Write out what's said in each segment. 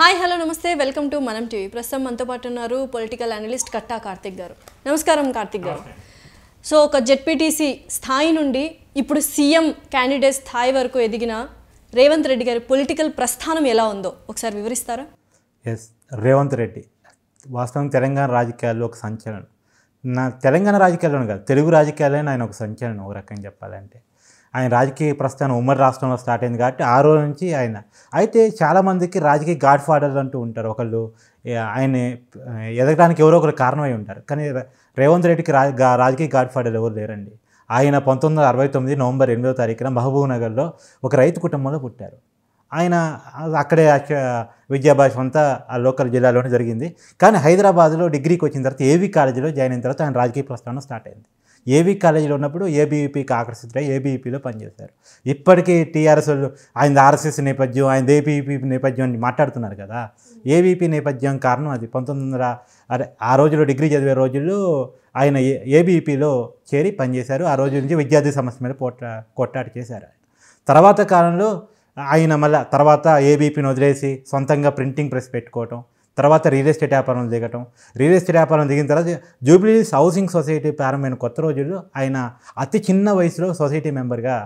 Hi hello నమస్తే welcome to Manam TV ప్రస్తుతం మనతో పాటు ఉన్నారు పొలిటికల్ అనలిస్ట్ కట్టా కార్తిక్ గారు నమస్కారం కార్తిక్ గారు సో ఒక జెడ్పీటీసీ స్థాయి నుండి ఇప్పుడు సీఎం క్యాండిడేట్ స్థాయి వరకు ఎదిగిన రేవంత్ రెడ్డి గారి పొలిటికల్ ప్రస్థానం ఎలా ఉందో ఒకసారి వివరిస్తారా ఎస్ రేవంత్ రెడ్డి వాస్తవం తెలంగాణ రాజకీయాల్లో ఒక సంచలనం నా తెలంగాణ రాజకీయాల్లోనే కాదు తెలుగు రాజకీయాలే ఆయన ఒక సంచలనం ఒక రకంగా చెప్పాలంటే ఆయన రాజకీయ ప్రస్థానం ఉమ్మడి రాష్ట్రంలో స్టార్ట్ అయింది కాబట్టి ఆ రోజు నుంచి ఆయన అయితే చాలామందికి రాజకీయ గాడ్ ఫాదర్ అంటూ ఉంటారు ఒకళ్ళు ఆయన ఎదగడానికి ఎవరో ఒకరు కారణమై ఉంటారు కానీ రేవంత్ రెడ్డికి రాజ రాజకీయ గాడ్ ఫాదర్ ఎవరు లేరండి ఆయన పంతొమ్మిది వందల అరవై తొమ్మిది నవంబర్ ఎనిమిదో తారీఖున మహబూబ్ నగర్లో ఒక రైతు కుటుంబంలో పుట్టారు ఆయన అక్కడే విద్యాభ్యాసం అంతా ఆ లోకల్ జిల్లాలోనే జరిగింది కానీ హైదరాబాద్లో డిగ్రీకి వచ్చిన తర్వాత ఏవీ కాలేజీలో జాయిన్ అయిన తర్వాత ఆయన రాజకీయ ప్రస్థానం స్టార్ట్ అయింది ఏబీ కాలేజీలో ఉన్నప్పుడు ఏబీఈపీకి ఆకర్షితుడై ఏబీవీపీలో పనిచేశారు ఇప్పటికీ టీఆర్ఎస్ ఆయన ఆర్ఎస్ఎస్ నేపథ్యం ఆయన ఏబీఈపీ నేపథ్యం అని మాట్లాడుతున్నారు కదా ఏబీపీ నేపథ్యం కారణం అది పంతొమ్మిది వందల అరే ఆ రోజులో డిగ్రీ చదివే రోజుల్లో ఆయన ఏబీపీలో చేరి పనిచేశారు ఆ రోజు నుంచి విద్యార్థి సమస్య మీద పోట్ట కొట్టాట చేశారు ఆయన తర్వాత కాలంలో ఆయన మళ్ళీ తర్వాత ఏబీపీని వదిలేసి సొంతంగా ప్రింటింగ్ ప్రెస్ పెట్టుకోవటం తర్వాత రియల్ ఎస్టేట్ వ్యాపారం దిగటం రియల్ ఎస్టేట్ వ్యాపారం దిగిన తర్వాత జూబ్లీస్ హౌసింగ్ సొసైటీ ప్రారంభమైన కొత్త రోజులు ఆయన అతి చిన్న వయసులో సొసైటీ మెంబర్గా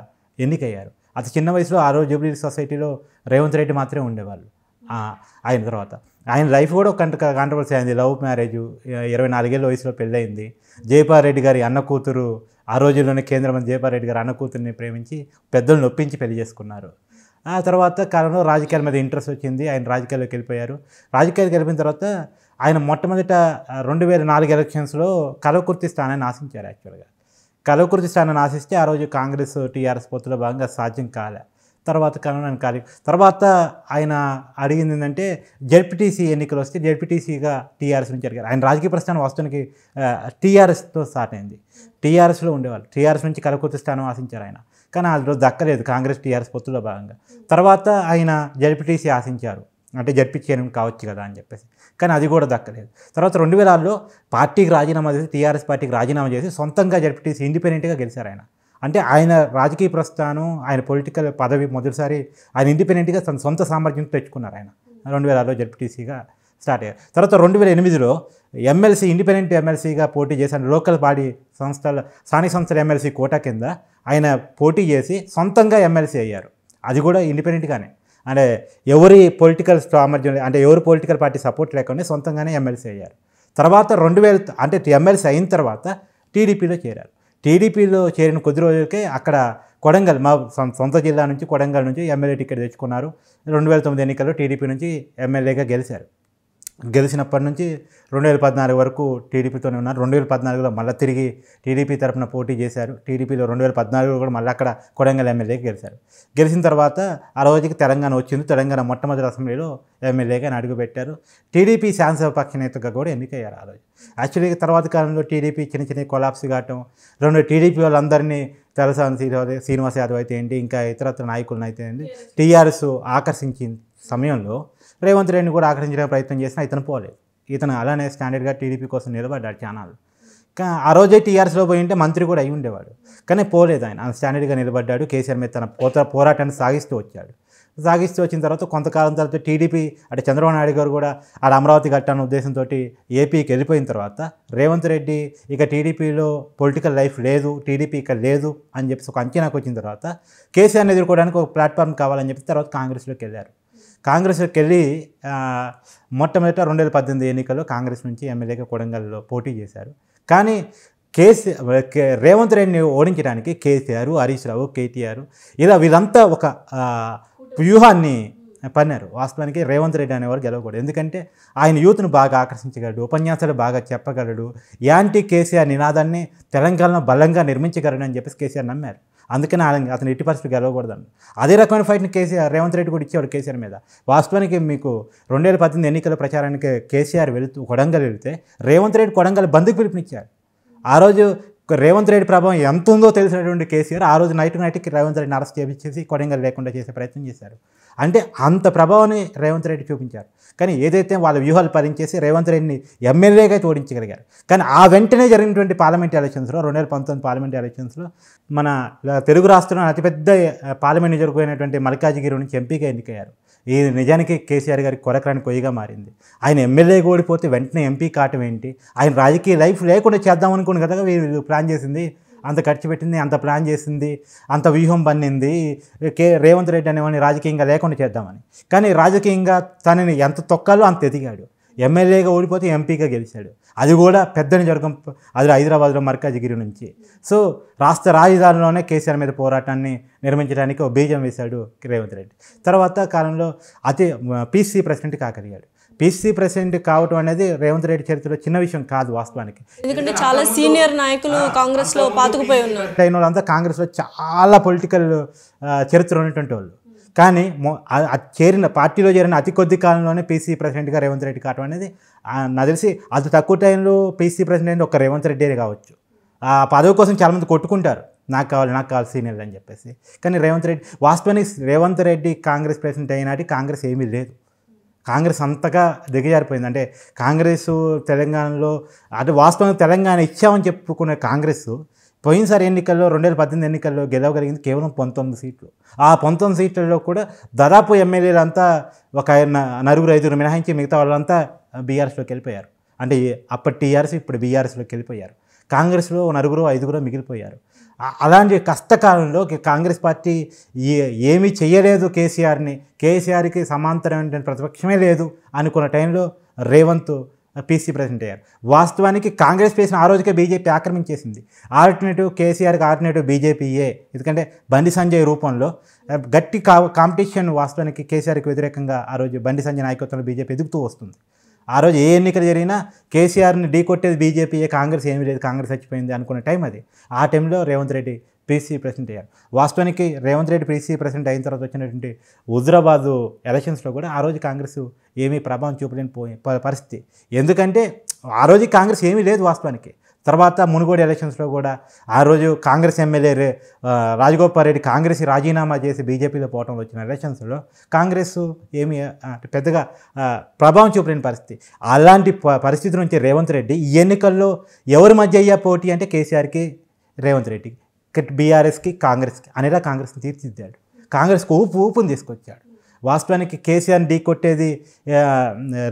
ఎన్నికయ్యారు అతి చిన్న వయసులో ఆ రోజు జూబ్లీ సొసైటీలో రేవంత్ రెడ్డి మాత్రమే ఉండేవాళ్ళు ఆయన తర్వాత ఆయన లైఫ్ కూడా కంట కాంట్రవర్సీ అయింది లవ్ మ్యారేజ్ ఇరవై నాలుగేళ్ళ వయసులో పెళ్ళయింది జయపాల్ రెడ్డి గారి అన్న కూతురు ఆ రోజుల్లోనే కేంద్ర మంత్రి జయపాల్ రెడ్డి గారు అన్న కూతురిని ప్రేమించి పెద్దలను నొప్పించి పెళ్లి చేసుకున్నారు ఆ తర్వాత కాలంలో రాజకీయాల మీద ఇంట్రెస్ట్ వచ్చింది ఆయన రాజకీయాల్లోకి వెళ్ళిపోయారు రాజకీయాలకు గెలిపిన తర్వాత ఆయన మొట్టమొదట రెండు వేల నాలుగు ఎలక్షన్స్లో కలవకుర్తి స్థానాన్ని ఆశించారు యాక్చువల్గా కలవకుర్తి స్థానాన్ని ఆశిస్తే ఆ రోజు కాంగ్రెస్ టీఆర్ఎస్ పొత్తులో భాగంగా సాధ్యం కాలే తర్వాత ఆయన కాలి తర్వాత ఆయన అడిగింది ఏంటంటే జడ్పీటీసీ ఎన్నికలు వస్తే జడ్పీటీసీగా టీఆర్ఎస్ నుంచి అడిగారు ఆయన రాజకీయ ప్రస్థానం వస్తానికి టీఆర్ఎస్తో స్టార్ట్ అయింది టీఆర్ఎస్లో ఉండేవాళ్ళు టీఆర్ఎస్ నుంచి కలకొత్త స్థానం ఆశించారు ఆయన కానీ ఆ రోజు దక్కలేదు కాంగ్రెస్ టీఆర్ఎస్ పొత్తులో భాగంగా తర్వాత ఆయన జడ్పీటీసీ ఆశించారు అంటే జడ్పించేయడం కావచ్చు కదా అని చెప్పేసి కానీ అది కూడా దక్కలేదు తర్వాత రెండు వేలాల్లో పార్టీకి రాజీనామా చేసి టీఆర్ఎస్ పార్టీకి రాజీనామా చేసి సొంతంగా జడ్పీటీసీ ఇండిపెండెంట్గా గెలిచారు ఆయన అంటే ఆయన రాజకీయ ప్రస్థానం ఆయన పొలిటికల్ పదవి మొదటిసారి ఆయన ఇండిపెండెంట్గా తన సొంత సామర్థ్యం తెచ్చుకున్నారు ఆయన రెండు వేల జడ్పీటీసీగా స్టార్ట్ అయ్యారు తర్వాత రెండు వేల ఎనిమిదిలో ఎమ్మెల్సీ ఇండిపెండెంట్ ఎమ్మెల్సీగా పోటీ చేశాను లోకల్ బాడీ సంస్థల స్థానిక సంస్థల ఎమ్మెల్సీ కోట కింద ఆయన పోటీ చేసి సొంతంగా ఎమ్మెల్సీ అయ్యారు అది కూడా ఇండిపెండెంట్గానే అంటే ఎవరి పొలిటికల్ సామర్థ్యం అంటే ఎవరి పొలిటికల్ పార్టీ సపోర్ట్ లేకుండా సొంతంగానే ఎమ్మెల్సీ అయ్యారు తర్వాత రెండు వేల అంటే ఎమ్మెల్సీ అయిన తర్వాత టీడీపీలో చేరారు టీడీపీలో చేరిన కొద్ది రోజులకే అక్కడ కొడంగల్ మా సొంత జిల్లా నుంచి కొడంగల్ నుంచి ఎమ్మెల్యే టికెట్ తెచ్చుకున్నారు రెండు వేల తొమ్మిది ఎన్నికల్లో టీడీపీ నుంచి ఎమ్మెల్యేగా గెలిచారు గెలిచినప్పటి నుంచి రెండు వేల పద్నాలుగు వరకు టీడీపీతోనే ఉన్నారు రెండు వేల పద్నాలుగులో మళ్ళీ తిరిగి టీడీపీ తరఫున పోటీ చేశారు టీడీపీలో రెండు వేల పద్నాలుగులో కూడా మళ్ళీ అక్కడ కొడంగల్ ఎమ్మెల్యేకి గెలిచారు గెలిచిన తర్వాత ఆ రోజుకి తెలంగాణ వచ్చింది తెలంగాణ మొట్టమొదటి అసెంబ్లీలో ఎమ్మెల్యేగా అడుగుపెట్టారు టీడీపీ శాసనసభ పక్ష నేతగా కూడా ఎన్నికయ్యారు ఆ రోజు యాక్చువల్లీ తర్వాత కాలంలో టీడీపీ చిన్న చిన్న కొలాప్స్ కావటం రెండు టీడీపీ వాళ్ళందరినీ తెలసాని శ్రీనివాస శ్రీనివాస్ యాదవ్ అయితే ఏంటి ఇంకా ఇతరత్ర నాయకులను అయితే ఏంటి టీఆర్ఎస్ ఆకర్షించింది సమయంలో రేవంత్ రెడ్డిని కూడా ఆకర్షించే ప్రయత్నం చేసినా ఇతను పోలేదు ఇతను అలానే స్టాండర్డ్గా టీడీపీ కోసం నిలబడ్డాడు ఛానల్ కానీ ఆ రోజే టీఆర్ఎస్లో పోయి ఉంటే మంత్రి కూడా అయి ఉండేవాడు కానీ పోలేదు ఆయన స్టాండర్డ్గా నిలబడ్డాడు కేసీఆర్ మీద తన పోత పోరాటాన్ని సాగిస్తూ వచ్చాడు సాగిస్తూ వచ్చిన తర్వాత కొంతకాలం తర్వాత టీడీపీ అంటే చంద్రబాబు నాయుడు గారు కూడా ఆడ అమరావతి ఘట్టాన్ని ఉద్దేశంతో ఏపీకి వెళ్ళిపోయిన తర్వాత రేవంత్ రెడ్డి ఇక టీడీపీలో పొలిటికల్ లైఫ్ లేదు టీడీపీ ఇక లేదు అని చెప్పేసి ఒక అంచనాకు వచ్చిన తర్వాత కేసీఆర్ని ఎదుర్కోవడానికి ఒక ప్లాట్ఫామ్ కావాలని చెప్పి తర్వాత కాంగ్రెస్లోకి వెళ్ళారు కాంగ్రెస్కి వెళ్ళి మొట్టమొదట రెండు వేల పద్దెనిమిది ఎన్నికల్లో కాంగ్రెస్ నుంచి ఎమ్మెల్యేగా కొడంగల్లో పోటీ చేశారు కానీ కేసీ రేవంత్ రెడ్డిని ఓడించడానికి కేసీఆర్ హరీష్ రావు కేటీఆర్ ఇలా వీళ్ళంతా ఒక వ్యూహాన్ని పన్నారు వాస్తవానికి రేవంత్ రెడ్డి అనేవారు గెలవకూడదు ఎందుకంటే ఆయన యూత్ను బాగా ఆకర్షించగలడు ఉపన్యాసాలు బాగా చెప్పగలడు యాంటీ కేసీఆర్ నినాదాన్ని తెలంగాణలో బలంగా నిర్మించగలడు అని చెప్పేసి కేసీఆర్ నమ్మారు అందుకని అతను ఎట్టి పరిస్థితి గెలవకూడదండి అదే రకమైన ఫైట్ని కేసీఆర్ రేవంత్ రెడ్డి కూడా ఇచ్చేవాడు కేసీఆర్ మీద వాస్తవానికి మీకు రెండు వేల పద్దెనిమిది ఎన్నికల ప్రచారానికి కేసీఆర్ వెళుతూ కొడంగల్ వెళితే రేవంత్ రెడ్డి కొడంగల్ బంధుకు పిలుపునిచ్చారు ఆ రోజు ఒక రేవంత్ రెడ్డి ప్రభావం ఎంత ఉందో తెలిసినటువంటి కేసీఆర్ ఆ రోజు నైట్ నైట్కి రేవంత్ రెడ్డిని అరెస్ట్ చేపించేసి కొడంగా లేకుండా చేసే ప్రయత్నం చేశారు అంటే అంత ప్రభావాన్ని రేవంత్ రెడ్డి చూపించారు కానీ ఏదైతే వాళ్ళ వ్యూహాలు పరించేసి రేవంత్ రెడ్డిని ఎమ్మెల్యేగా తోడించగలిగారు కానీ ఆ వెంటనే జరిగినటువంటి పార్లమెంట్ ఎలక్షన్స్లో రెండు వేల పంతొమ్మిది పార్లమెంట్ ఎలక్షన్స్లో మన తెలుగు రాష్ట్రంలో అతిపెద్ద పార్లమెంట్ నియోజకమైనటువంటి మల్కాజిగిరి నుంచి ఎంపీగా ఎన్నికయ్యారు ఇది నిజానికి కేసీఆర్ గారికి కొరకరాని కొయ్యగా మారింది ఆయన ఎమ్మెల్యేగా ఓడిపోతే వెంటనే ఎంపీ కావటం ఏంటి ఆయన రాజకీయ లైఫ్ లేకుండా చేద్దాం అనుకుని కదా వీళ్ళు ప్లాన్ చేసింది అంత ఖర్చు పెట్టింది అంత ప్లాన్ చేసింది అంత వ్యూహం పన్నింది కే రేవంత్ రెడ్డి అనేవాడిని రాజకీయంగా లేకుండా చేద్దామని కానీ రాజకీయంగా తనని ఎంత తొక్కాలో అంత ఎదిగాడు ఎమ్మెల్యేగా ఓడిపోతే ఎంపీగా గెలిచాడు అది కూడా పెద్దని జరగం అది హైదరాబాద్లో మర్కాజగిరి నుంచి సో రాష్ట్ర రాజధానిలోనే కేసీఆర్ మీద పోరాటాన్ని నిర్మించడానికి ఒక బీజం వేశాడు రేవంత్ రెడ్డి తర్వాత కాలంలో అతి పీసీ ప్రెసిడెంట్ కాకలిగాడు పీసీ ప్రెసిడెంట్ కావటం అనేది రేవంత్ రెడ్డి చరిత్రలో చిన్న విషయం కాదు వాస్తవానికి ఎందుకంటే చాలా సీనియర్ నాయకులు కాంగ్రెస్లో పాతుకుపోయి ఉన్నారు అంతా కాంగ్రెస్లో చాలా పొలిటికల్ చరిత్ర ఉన్నటువంటి వాళ్ళు కానీ చేరిన పార్టీలో చేరిన అతి కొద్ది కాలంలోనే పీసీ ప్రెసిడెంట్గా రేవంత్ రెడ్డి కావటం అనేది నాకు తెలిసి అతి తక్కువ టైంలో పీసీ ప్రెసిడెంట్ ఒక రేవంత్ రెడ్డి కావచ్చు ఆ పదవి కోసం చాలామంది కొట్టుకుంటారు నాకు కావాలి నాకు కావాలి సీనియర్లు అని చెప్పేసి కానీ రేవంత్ రెడ్డి వాస్తవానికి రేవంత్ రెడ్డి కాంగ్రెస్ ప్రెసిడెంట్ అయినాటి కాంగ్రెస్ ఏమీ లేదు కాంగ్రెస్ అంతగా దిగజారిపోయింది అంటే కాంగ్రెస్ తెలంగాణలో అంటే వాస్తవంగా తెలంగాణ ఇచ్చామని చెప్పుకునే కాంగ్రెస్ పోయినసారి ఎన్నికల్లో రెండు వేల పద్దెనిమిది ఎన్నికల్లో గెలవగలిగింది కేవలం పంతొమ్మిది సీట్లు ఆ పంతొమ్మిది సీట్లలో కూడా దాదాపు ఎమ్మెల్యేలంతా ఒక నలుగురు ఐదుగురు మినహాయించి మిగతా వాళ్ళంతా బీఆర్ఎస్లోకి వెళ్ళిపోయారు అంటే అప్పటి టీఆర్ఎస్ ఇప్పుడు బీఆర్ఎస్లోకి వెళ్ళిపోయారు కాంగ్రెస్లో నలుగురు ఐదుగురు మిగిలిపోయారు అలాంటి కష్టకాలంలో కాంగ్రెస్ పార్టీ ఏ ఏమీ చేయలేదు కేసీఆర్ని కేసీఆర్కి ఏంటంటే ప్రతిపక్షమే లేదు అనుకున్న టైంలో రేవంత్ పీసీ ప్రెసిడెంట్ అయ్యారు వాస్తవానికి కాంగ్రెస్ పేసిన ఆ రోజుకే బీజేపీ ఆక్రమించేసింది ఆల్టర్నేటివ్ కేసీఆర్కి ఆల్టర్నేటివ్ బీజేపీయే ఎందుకంటే బండి సంజయ్ రూపంలో గట్టి కా కాంపిటీషన్ వాస్తవానికి కేసీఆర్కి వ్యతిరేకంగా ఆ రోజు బండి సంజయ్ నాయకత్వంలో బీజేపీ ఎదుగుతూ వస్తుంది ఆ రోజు ఏ ఎన్నికలు జరిగినా కేసీఆర్ని ఢీకొట్టేది బీజేపీయే కాంగ్రెస్ ఏమీ లేదు కాంగ్రెస్ చచ్చిపోయింది అనుకునే టైం అది ఆ టైంలో Revanth Reddy PC president e అయ్యారు వాస్తవానికి Revanth Reddy PC president e అయిన తర్వాత వచ్చినటువంటి హుజరాబాదు ఎలక్షన్స్లో కూడా ఆ రోజు కాంగ్రెస్ ఏమీ ప్రభావం చూపలేని పరిస్థితి ఎందుకంటే ఆ రోజు కాంగ్రెస్ ఏమీ లేదు వాస్తవానికి తర్వాత మునుగోడు ఎలక్షన్స్లో కూడా ఆ రోజు కాంగ్రెస్ ఎమ్మెల్యే రాజగోపాల్ రెడ్డి కాంగ్రెస్ రాజీనామా చేసి బీజేపీలో పోవటంలో వచ్చిన ఎలక్షన్స్లో కాంగ్రెస్ ఏమి పెద్దగా ప్రభావం చూపలేని పరిస్థితి అలాంటి పరిస్థితి నుంచి రేవంత్ రెడ్డి ఈ ఎన్నికల్లో ఎవరి మధ్య అయ్యా పోటీ అంటే కేసీఆర్కి రేవంత్ రెడ్డికి బీఆర్ఎస్కి కాంగ్రెస్కి అనేలా కాంగ్రెస్ని తీర్చిదిద్దాడు కాంగ్రెస్కి ఊపు ఊపును తీసుకొచ్చాడు వాస్తవానికి కేసీఆర్ ఢీ కొట్టేది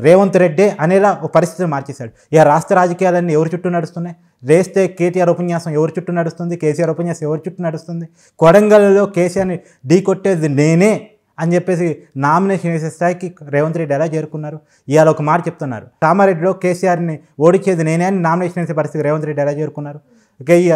రేవంత్ రెడ్డి అనేలా ఒక పరిస్థితిని మార్చేశాడు ఇక రాష్ట్ర రాజకీయాలన్నీ ఎవరి చుట్టూ నడుస్తున్నాయి రేస్తే కేటీఆర్ ఉపన్యాసం ఎవరి చుట్టూ నడుస్తుంది కేసీఆర్ ఉపన్యాసం ఎవరి చుట్టూ నడుస్తుంది కొడంగల్లో కేసీఆర్ని ఢీ కొట్టేది నేనే అని చెప్పేసి నామినేషన్ వేసే స్థాయికి రేవంత్ రెడ్డి ఎలా చేరుకున్నారు ఇవాళ ఒక మాట చెప్తున్నారు కామారెడ్డిలో కేసీఆర్ని ఓడిచేది నేనే అని నామినేషన్ వేసే పరిస్థితికి రేవంత్ రెడ్డి ఎలా చేరుకున్నారు ఇక ఈ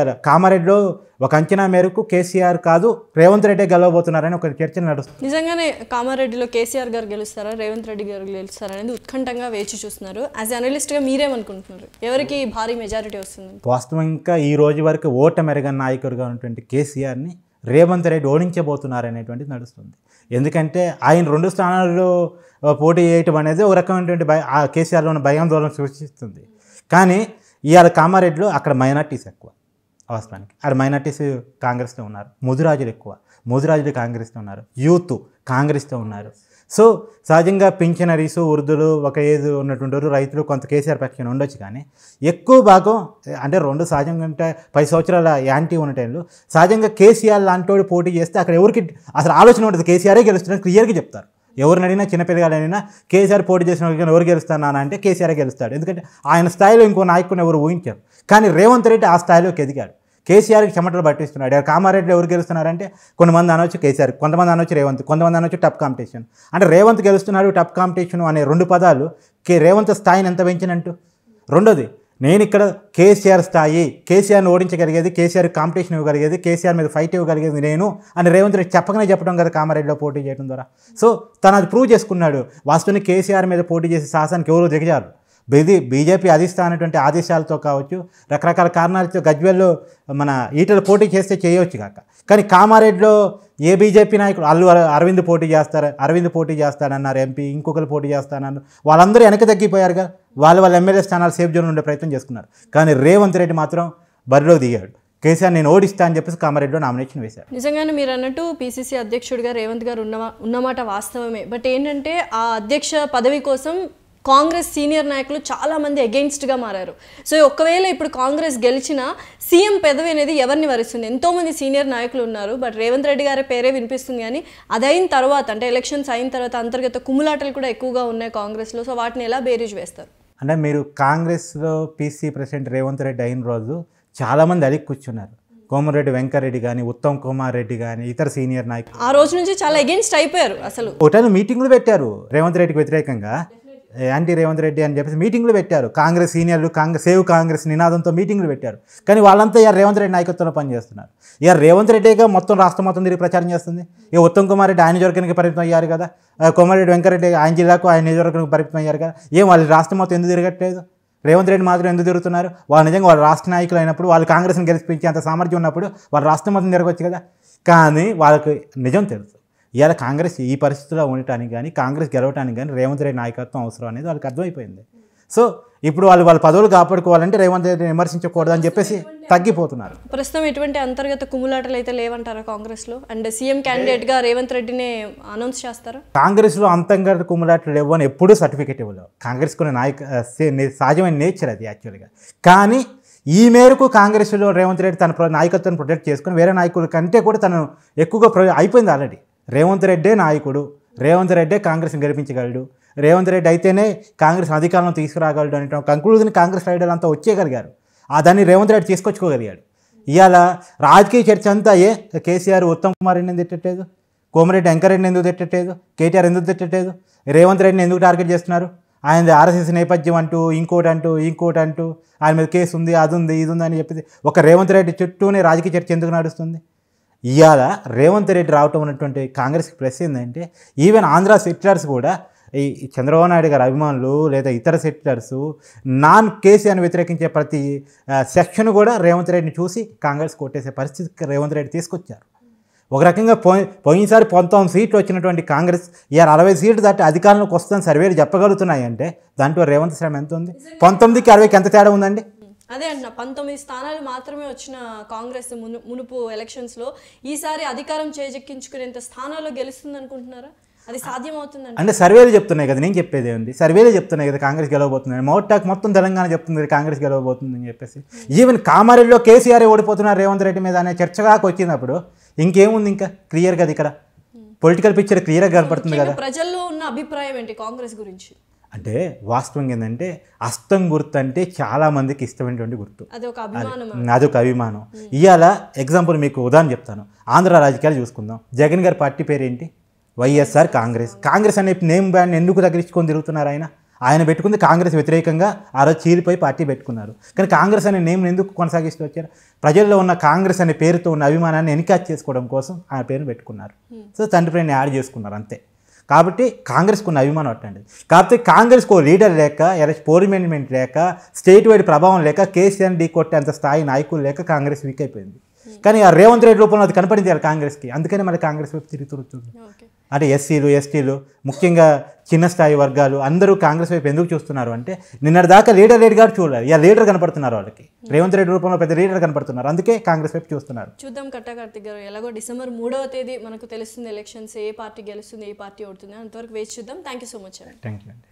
ఒక అంచనా మేరకు కేసీఆర్ కాదు రేవంత్ రెడ్డి గెలవబోతున్నారని ఒక చర్చ నడుస్తుంది నిజంగానే కామారెడ్డిలో కేసీఆర్ గారు గెలుస్తారా రేవంత్ రెడ్డి గారు గెలుస్తారనేది ఉత్కంఠంగా వేచి చూస్తున్నారు యాజ్ అనలిస్ట్గా మీరేమనుకుంటున్నారు ఎవరికి భారీ మెజారిటీ వస్తుంది వాస్తవం ఇంకా ఈ రోజు వరకు ఓట మెరుగన్ నాయకుడుగా ఉన్నటువంటి కేసీఆర్ని రేవంత్ రెడ్డి ఓడించబోతున్నారనేటువంటిది నడుస్తుంది ఎందుకంటే ఆయన రెండు స్థానాల్లో పోటీ చేయటం అనేది ఒక రకమైనటువంటి భయ కేసీఆర్లో ఉన్న భయాందోళన సృష్టిస్తుంది కానీ ఇవాళ కామారెడ్డిలో అక్కడ మైనార్టీస్ ఎక్కువ వాస్తవానికి అది మైనార్టీస్ కాంగ్రెస్లో ఉన్నారు ముదురాజులు ఎక్కువ ముదురాజులు కాంగ్రెస్లో ఉన్నారు యూత్ కాంగ్రెస్తో ఉన్నారు సో సహజంగా పింఛనరీస్ వృద్ధులు ఒక ఏజ్ ఉన్నటువంటి రైతులు కొంత కేసీఆర్ పక్షంగా ఉండొచ్చు కానీ ఎక్కువ భాగం అంటే రెండు సహజంగా ఉంటే పది సంవత్సరాల యాంటీ ఉన్న టైంలో సహజంగా కేసీఆర్ లాంటి పోటీ చేస్తే అక్కడ ఎవరికి అసలు ఆలోచన ఉండదు కేసీఆరే గెలుస్తున్నారు క్లియర్గా చెప్తారు ఎవరిని అడిగినా చిన్నపిల్లగాడైనా కేసీఆర్ పోటీ చేసిన వాళ్ళకి ఎవరు గెలుస్తానా అంటే కేసీఆర్ గెలుస్తాడు ఎందుకంటే ఆయన స్థాయిలో ఇంకో నాయకుని ఎవరు ఊహించారు కానీ రేవంత్ రెడ్డి ఆ స్థాయిలోకి ఎదిగాడు కేసీఆర్కి చెమటలు పట్టిస్తున్నాడు ఎవరు కామారెడ్డి ఎవరు గెలుస్తున్నారంటే కొంతమంది అనొచ్చు కేసీఆర్ కొంతమంది అనొచ్చు రేవంత్ కొంతమంది అనొచ్చు టప్ కాంపిటీషన్ అంటే రేవంత్ గెలుస్తున్నాడు టప్ కాంపిటీషన్ అనే రెండు పదాలు కే రేవంత్ స్థాయిని ఎంత పెంచినట్టు రెండోది నేను ఇక్కడ కేసీఆర్ స్థాయి కేసీఆర్ని ఓడించగలిగేది కేసీఆర్ కాంపిటీషన్ ఇవ్వగలిగేది కేసీఆర్ మీద ఫైట్ ఇవ్వగలిగేది నేను అని రేవంత్ రెడ్డి చెప్పకనే చెప్పడం కదా కామారెడ్డిలో పోటీ చేయడం ద్వారా సో తను అది ప్రూవ్ చేసుకున్నాడు వాస్తవానికి కేసీఆర్ మీద పోటీ చేసే సాహసానికి ఎవరు దిగజారు బీది బీజేపీ అధిస్తానటువంటి ఆదేశాలతో కావచ్చు రకరకాల కారణాలతో గజ్వెల్లో మన ఈటలు పోటీ చేస్తే చేయవచ్చు కాక కానీ కామారెడ్డిలో ఏ బీజేపీ నాయకుడు అల్లు అరవింద్ పోటీ చేస్తారు అరవింద్ పోటీ చేస్తానన్నారు ఎంపీ ఇంకొకరు పోటీ చేస్తానన్నారు వాళ్ళందరూ వెనక తగ్గిపోయారుగా వాళ్ళు వాళ్ళ ఎమ్మెల్యే స్థానాలు సేఫ్ జోన్ ఉండే ప్రయత్నం చేసుకున్నారు కానీ రేవంత్ రెడ్డి మాత్రం బరిలో దిగాడు కేసీఆర్ నేను ఓడిస్తా అని చెప్పేసి కామారెడ్డిలో నామినేషన్ వేశారు నిజంగానే మీరు అన్నట్టు పీసీసీ అధ్యక్షుడిగా రేవంత్ గారు ఉన్న ఉన్నమాట వాస్తవమే బట్ ఏంటంటే ఆ అధ్యక్ష పదవి కోసం కాంగ్రెస్ సీనియర్ నాయకులు చాలామంది అగెయిన్స్ట్గా మారారు సో ఒకవేళ ఇప్పుడు కాంగ్రెస్ గెలిచిన సీఎం పెదవి అనేది ఎవరిని వరిస్తుంది ఎంతోమంది సీనియర్ నాయకులు ఉన్నారు బట్ రేవంత్ రెడ్డి గారి పేరే వినిపిస్తుంది కానీ అదైన తర్వాత అంటే ఎలక్షన్స్ అయిన తర్వాత అంతర్గత కుమ్ములాటలు కూడా ఎక్కువగా ఉన్నాయి కాంగ్రెస్లో సో వాటిని ఎలా బేరీజ్ వేస్తారు అంటే మీరు కాంగ్రెస్లో పీసీ ప్రెసిడెంట్ రేవంత్ రెడ్డి అయిన రోజు చాలామంది అది కూర్చున్నారు కోమరెడ్డి వెంకరెడ్డి కానీ ఉత్తమ్ కుమార్ రెడ్డి కానీ ఇతర సీనియర్ నాయకులు ఆ రోజు నుంచి చాలా అగెన్స్ట్ అయిపోయారు అసలు హోటల్ మీటింగ్లు పెట్టారు రేవంత్ రెడ్డికి వ్యతిరేకంగా యాంటీ రేవంత్ రెడ్డి అని చెప్పేసి మీటింగ్లు పెట్టారు కాంగ్రెస్ సీనియర్లు కాంగ్రెస్ సేవ్ కాంగ్రెస్ నినాదంతో మీటింగ్లు పెట్టారు కానీ వాళ్ళంతా ఇక రేవంత్ రెడ్డి నాయకత్వంలో పనిచేస్తున్నారు ఇక రేవంత్ రెడ్డిగా మొత్తం రాష్ట్రం మొత్తం తిరిగి ప్రచారం చేస్తుంది ఇక ఉత్తమ్ కుమార్ రెడ్డి ఆయన నియోజకవర్గానికి పరిమితం అయ్యారు కదా కోమారెడ్డి వెంకరెడ్డి ఆయన జిల్లాకు ఆయన నియోజకవర్గానికి పరిమితం అయ్యారు కదా ఏం వాళ్ళు రాష్ట్రం మొత్తం ఎందుకు తిరగట్లేదు రేవంత్ రెడ్డి మాత్రం ఎందుకు తిరుగుతున్నారు వాళ్ళు నిజంగా వాళ్ళు రాష్ట్ర నాయకులు అయినప్పుడు వాళ్ళు కాంగ్రెస్ని గెలిపించే అంత సామర్థ్యం ఉన్నప్పుడు వాళ్ళు రాష్ట్రం మొత్తం తిరగవచ్చు కదా కానీ వాళ్ళకి నిజం తెలుసు ఇవాళ కాంగ్రెస్ ఈ పరిస్థితిలో ఉండటానికి కానీ కాంగ్రెస్ గెలవటానికి కానీ రేవంత్ రెడ్డి నాయకత్వం అవసరం అనేది వాళ్ళకి అర్థమైపోయింది సో ఇప్పుడు వాళ్ళు వాళ్ళ పదవులు కాపాడుకోవాలంటే రేవంత్ రెడ్డిని విమర్శించకూడదు అని చెప్పేసి తగ్గిపోతున్నారు ప్రస్తుతం ఎటువంటి అంతర్గత కుమ్ములాటలు అయితే లేవంటారా కాంగ్రెస్లో అండ్ సీఎం క్యాండిడేట్గా రేవంత్ రెడ్డినే అనౌన్స్ చేస్తారు కాంగ్రెస్లో అంతర్గత కుమ్ములాటలు లేవు అని ఎప్పుడూ సర్టిఫికేట్ ఇవ్వలేవు కాంగ్రెస్ కొన్ని నాయక సహజమైన నేచర్ అది యాక్చువల్గా కానీ ఈ మేరకు కాంగ్రెస్లో రేవంత్ రెడ్డి తన నాయకత్వాన్ని ప్రొటెక్ట్ చేసుకుని వేరే నాయకుల కంటే కూడా తను ఎక్కువగా అయిపోయింది ఆల్రెడీ రేవంత్ రెడ్డే నాయకుడు రేవంత్ రెడ్డే కాంగ్రెస్ని గడిపించగలడు రేవంత్ రెడ్డి అయితేనే కాంగ్రెస్ అధికారంలో తీసుకురాగలడు అనే కంక్లూజన్ కాంగ్రెస్ రైడర్ అంతా వచ్చేయగలిగారు ఆ దాన్ని రేవంత్ రెడ్డి తీసుకొచ్చుకోగలిగాడు ఇవాళ రాజకీయ చర్చ అంతా ఏ కేసీఆర్ ఉత్తమ్ కుమార్ ఎందుకు తిట్టలేదు కోమరెడ్డి వెంకరెడ్డిని ఎందుకు తిట్టలేదు కేటీఆర్ ఎందుకు తిట్టలేదు రేవంత్ రెడ్డిని ఎందుకు టార్గెట్ చేస్తున్నారు ఆయన ఆర్ఎస్ఎస్ నేపథ్యం అంటూ ఇంకోటి అంటూ ఇంకోటి అంటూ ఆయన మీద కేసు ఉంది అది ఉంది ఇది ఉంది అని చెప్పేసి ఒక రేవంత్ రెడ్డి చుట్టూనే రాజకీయ చర్చ ఎందుకు నడుస్తుంది ఇవాళ రేవంత్ రెడ్డి రావటం ఉన్నటువంటి కాంగ్రెస్కి ప్లస్ ఏంటంటే ఈవెన్ ఆంధ్ర సెటిలర్స్ కూడా ఈ చంద్రబాబు నాయుడు గారి అభిమానులు లేదా ఇతర సెటిలర్స్ నాన్ కేసీఆర్ని వ్యతిరేకించే ప్రతి సెక్షన్ కూడా రేవంత్ రెడ్డిని చూసి కాంగ్రెస్ కొట్టేసే పరిస్థితికి రేవంత్ రెడ్డి తీసుకొచ్చారు ఒక రకంగా పోయి పోయినసారి పంతొమ్మిది సీట్లు వచ్చినటువంటి కాంగ్రెస్ ఈ అరవై సీట్లు దాటి అధికారంలోకి వస్తుందని సర్వేలు చెప్పగలుగుతున్నాయి అంటే దాంట్లో రేవంత్ శ్రమ ఎంత ఉంది పంతొమ్మిదికి అరవైకి ఎంత తేడా ఉందండి అదే అంటున్నా పంతొమ్మిది స్థానాలు మాత్రమే వచ్చిన కాంగ్రెస్ మును మునుపు ఎలక్షన్స్లో ఈసారి అధికారం చేజెక్కించుకునేంత స్థానాల్లో గెలుస్తుంది అనుకుంటున్నారా అది సాధ్యమవుతుంది అంటే సర్వేలు చెప్తున్నాయి కదా నేను చెప్పేది ఉంది సర్వేలు చెప్తున్నాయి కదా కాంగ్రెస్ గెలవబోతుందని మోటాక్ మొత్తం తెలంగాణ చెప్తుంది కాంగ్రెస్ గెలవబోతుంది గెలవబోతుందని చెప్పేసి ఈవెన్ కామారెడ్డిలో కేసీఆర్ ఓడిపోతున్నారు రేవంత్ రెడ్డి మీద అనే కాక వచ్చినప్పుడు ఇంకేముంది ఇంకా క్లియర్ కదా ఇక్కడ పొలిటికల్ పిక్చర్ క్లియర్గా కనపడుతుంది కదా ప్రజల్లో ఉన్న అభిప్రాయం ఏంటి కాంగ్రెస్ గురించి అంటే వాస్తవం ఏంటంటే అస్తం గుర్తు అంటే చాలామందికి ఇష్టమైనటువంటి గుర్తు అదొక అభిమానం ఇవాళ ఎగ్జాంపుల్ మీకు ఉదాహరణ చెప్తాను ఆంధ్ర రాజకీయాలు చూసుకుందాం జగన్ గారి పార్టీ పేరు ఏంటి వైఎస్ఆర్ కాంగ్రెస్ కాంగ్రెస్ అనే నేమ్ బ్యాండ్ ఎందుకు తగ్గించుకొని తిరుగుతున్నారు ఆయన ఆయన పెట్టుకుంది కాంగ్రెస్ వ్యతిరేకంగా ఆ రోజు చీలిపోయి పార్టీ పెట్టుకున్నారు కానీ కాంగ్రెస్ అనే నేమ్ ఎందుకు కొనసాగిస్తూ వచ్చారు ప్రజల్లో ఉన్న కాంగ్రెస్ అనే పేరుతో ఉన్న అభిమానాన్ని ఎన్కాచ్ చేసుకోవడం కోసం ఆ పేరును పెట్టుకున్నారు సో తండ్రి ఫ్రెండ్ని యాడ్ చేసుకున్నారు అంతే కాబట్టి కాంగ్రెస్కు ఉన్న అభిమానం అట్టండి కాకపోతే కాంగ్రెస్కు లీడర్ లేక పోరిమెంట్మెంట్ లేక స్టేట్ వైడ్ ప్రభావం లేక కేసీఆర్ కొట్టే కొట్టేంత స్థాయి నాయకులు లేక కాంగ్రెస్ వీక్ అయిపోయింది hmm. కానీ ఆ రేవంత్ రెడ్డి రూపంలో అది కనపడింది కాంగ్రెస్కి అందుకనే మళ్ళీ కాంగ్రెస్ వైపు తిరుగుతుంది అంటే ఎస్సీలు ఎస్టీలు ముఖ్యంగా చిన్న స్థాయి వర్గాలు అందరూ కాంగ్రెస్ వైపు ఎందుకు చూస్తున్నారు అంటే దాకా లీడర్ రెడ్డి గారు చూడాలి ఇక లీడర్ కనపడుతున్నారు వాళ్ళకి రేవంత్ రెడ్డి రూపంలో పెద్ద లీడర్ కనపడుతున్నారు అందుకే కాంగ్రెస్ వైపు చూస్తున్నారు చూద్దాం కట్టాకార్తిక్ గారు ఎలాగో డిసెంబర్ మూడవ తేదీ మనకు తెలుస్తుంది ఎలక్షన్స్ ఏ పార్టీ గెలుస్తుంది ఏ పార్టీ ఓడుతుంది అంతవరకు వేచి చూద్దాం thank you so much thank you అండి